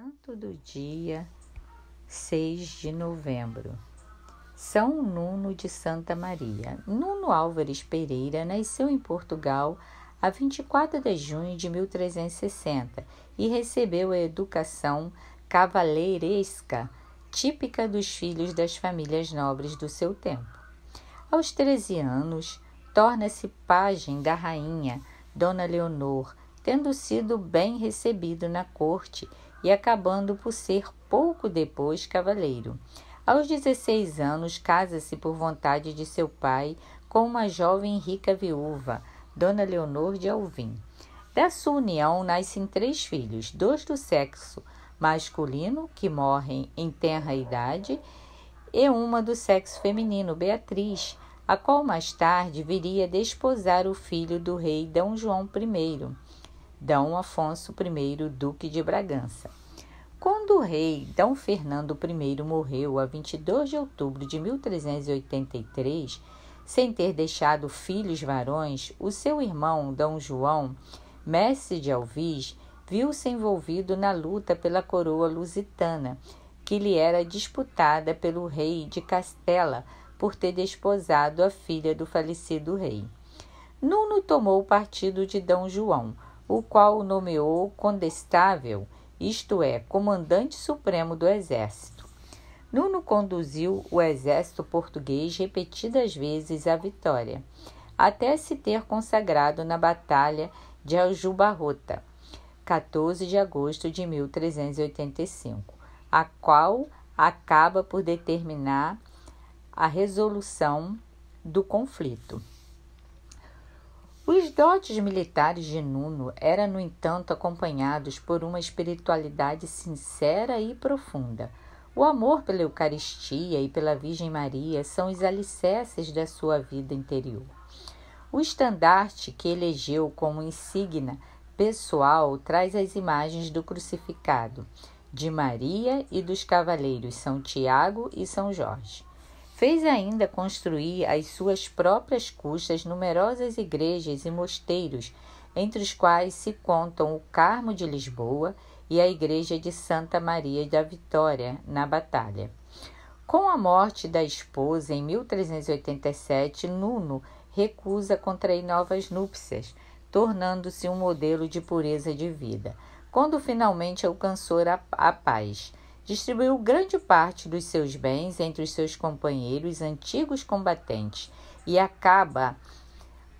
Santo do dia 6 de novembro. São Nuno de Santa Maria. Nuno Álvares Pereira nasceu em Portugal a 24 de junho de 1360 e recebeu a educação cavaleiresca típica dos filhos das famílias nobres do seu tempo. Aos 13 anos, torna-se pajem da rainha Dona Leonor, tendo sido bem recebido na corte e acabando por ser pouco depois cavaleiro. Aos 16 anos, casa-se por vontade de seu pai com uma jovem rica viúva, Dona Leonor de Alvim. Dessa união nascem três filhos, dois do sexo masculino, que morrem em tenra idade, e uma do sexo feminino, Beatriz, a qual mais tarde viria desposar o filho do rei D. João I. D. Afonso I, Duque de Bragança. Quando o rei D. Fernando I morreu a 22 de outubro de 1383, sem ter deixado filhos varões, o seu irmão D. João, mestre de Alvis, viu-se envolvido na luta pela coroa lusitana, que lhe era disputada pelo rei de Castela por ter desposado a filha do falecido rei. Nuno tomou o partido de D. João, o qual o nomeou condestável, isto é, comandante supremo do exército. Nuno conduziu o exército português repetidas vezes à vitória, até se ter consagrado na Batalha de Aljubarrota, 14 de agosto de 1385, a qual acaba por determinar a resolução do conflito. Os dotes militares de Nuno eram, no entanto, acompanhados por uma espiritualidade sincera e profunda. O amor pela Eucaristia e pela Virgem Maria são os alicerces da sua vida interior. O estandarte que elegeu como insígnia pessoal traz as imagens do crucificado, de Maria e dos cavaleiros São Tiago e São Jorge. Fez ainda construir às suas próprias custas numerosas igrejas e mosteiros, entre os quais se contam o Carmo de Lisboa e a Igreja de Santa Maria da Vitória, na Batalha. Com a morte da esposa em 1387, Nuno recusa contrair novas núpcias, tornando-se um modelo de pureza de vida. Quando finalmente alcançou a, paz, distribuiu grande parte dos seus bens entre os seus companheiros antigos combatentes e acaba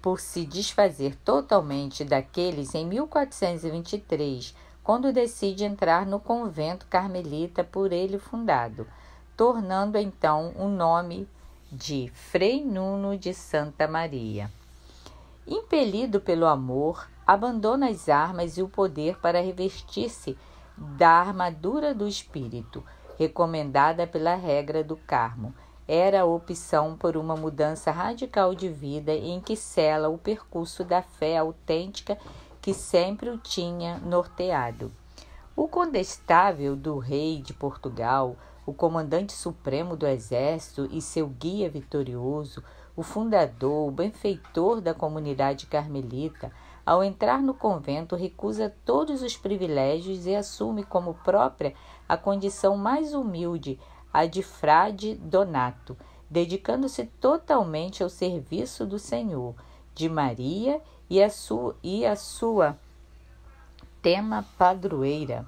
por se desfazer totalmente daqueles em 1423, quando decide entrar no convento carmelita por ele fundado, tornando então o nome de Frei Nuno de Santa Maria. Impelido pelo amor, abandona as armas e o poder para revestir-se da armadura do espírito, recomendada pela regra do Carmo. Era a opção por uma mudança radical de vida em que sela o percurso da fé autêntica que sempre o tinha norteado. O condestável do rei de Portugal, o comandante supremo do exército e seu guia vitorioso, o fundador, o benfeitor da comunidade carmelita, ao entrar no convento, recusa todos os privilégios e assume como própria a condição mais humilde, a de frade donato, dedicando-se totalmente ao serviço do Senhor, de Maria e a, e a sua tema padroeira,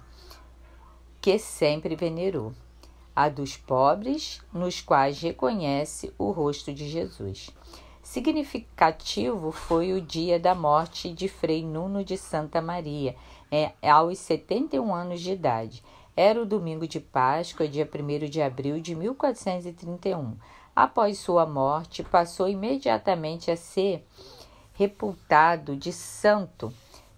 que sempre venerou, a dos pobres, nos quais reconhece o rosto de Jesus. Significativo foi o dia da morte de Frei Nuno de Santa Maria, é, aos 71 anos de idade. Era o domingo de Páscoa, dia 1 de abril de 1431. Após sua morte, passou imediatamente a ser reputado de santo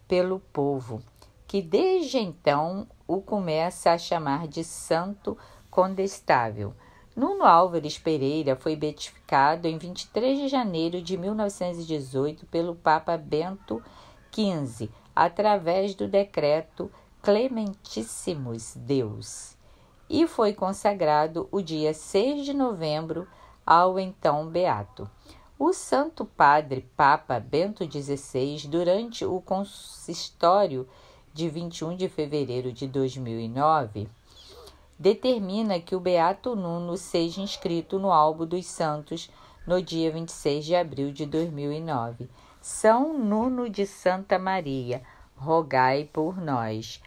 pelo povo, que desde então o começa a chamar de santo condestável. Nuno Álvares Pereira foi beatificado em 23 de janeiro de 1918 pelo Papa Bento XV, através do decreto Clementissimus Deus, e foi consagrado o dia 6 de novembro ao então beato. O Santo Padre Papa Bento XVI, durante o consistório de 21 de fevereiro de 2009, determina que o Beato Nuno seja inscrito no Albo dos Santos no dia 26 de abril de 2009. São Nuno de Santa Maria, rogai por nós.